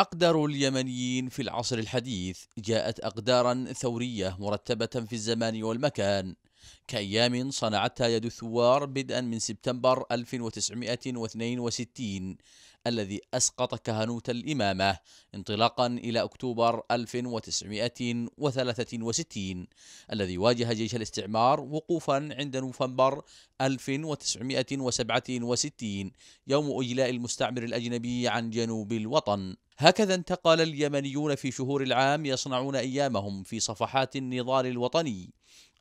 أقدار اليمنيين في العصر الحديث جاءت أقدارا ثورية مرتبة في الزمان والمكان كأيام صنعتها يد الثوار بدءا من سبتمبر 1962 الذي أسقط كهنوت الإمامة انطلاقا إلى أكتوبر 1963 الذي واجه جيش الاستعمار وقوفا عند نوفمبر 1967 يوم إجلاء المستعمر الأجنبي عن جنوب الوطن هكذا انتقل اليمنيون في شهور العام يصنعون أيامهم في صفحات النضال الوطني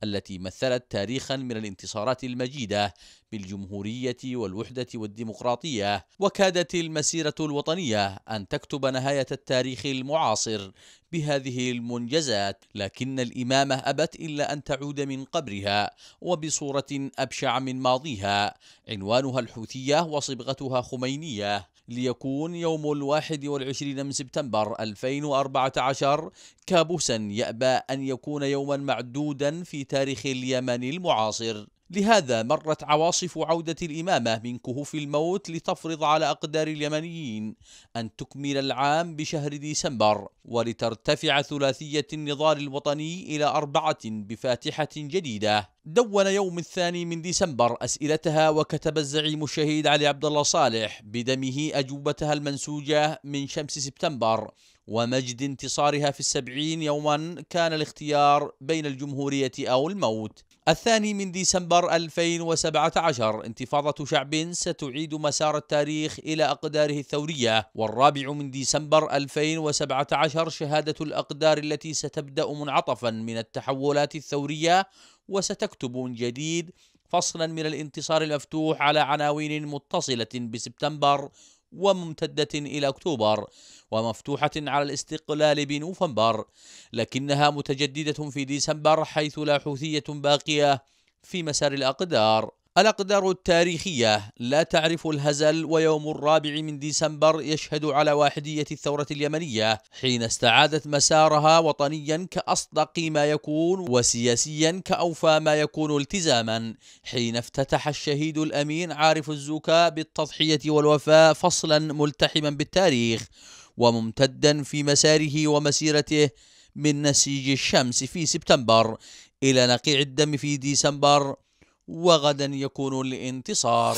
التي مثلت تاريخا من الانتصارات المجيده بالجمهوريه والوحده والديمقراطيه وكادت المسيره الوطنيه ان تكتب نهايه التاريخ المعاصر بهذه المنجزات لكن الإمامة أبت إلا أن تعود من قبرها وبصورة أبشع من ماضيها عنوانها الحوثية وصبغتها خمينية ليكون يوم الواحد والعشرين من سبتمبر 2014 كابوسا يأبى أن يكون يوما معدودا في تاريخ اليمن المعاصر لهذا مرت عواصف عودة الإمامة من كهوف الموت لتفرض على أقدار اليمنيين أن تكمل العام بشهر ديسمبر ولترتفع ثلاثية النضال الوطني إلى أربعة بفاتحة جديدة دون يوم الثاني من ديسمبر أسئلتها وكتب الزعيم الشهيد علي عبد الله صالح بدمه أجوبتها المنسوجة من شمس سبتمبر ومجد انتصارها في السبعين يوما كان الاختيار بين الجمهورية أو الموت الثاني من ديسمبر 2017 انتفاضة شعب ستعيد مسار التاريخ إلى أقداره الثورية والرابع من ديسمبر 2017 شهادة الأقدار التي ستبدأ منعطفا من التحولات الثورية وستكتب من جديد فصلا من الانتصار المفتوح على عناوين متصلة بسبتمبر وممتدة إلى أكتوبر ومفتوحة على الاستقلال بنوفمبر لكنها متجددة في ديسمبر حيث لا حوثية باقية في مسار الأقدار الأقدار التاريخية لا تعرف الهزل ويوم الرابع من ديسمبر يشهد على واحدية الثورة اليمنية حين استعادت مسارها وطنيا كأصدق ما يكون وسياسيا كأوفى ما يكون التزاما حين افتتح الشهيد الأمين عارف الزكا بالتضحية والوفاء فصلا ملتحما بالتاريخ وممتدا في مساره ومسيرته من نسيج الشمس في سبتمبر إلى نقيع الدم في ديسمبر وغدا يكون الانتصار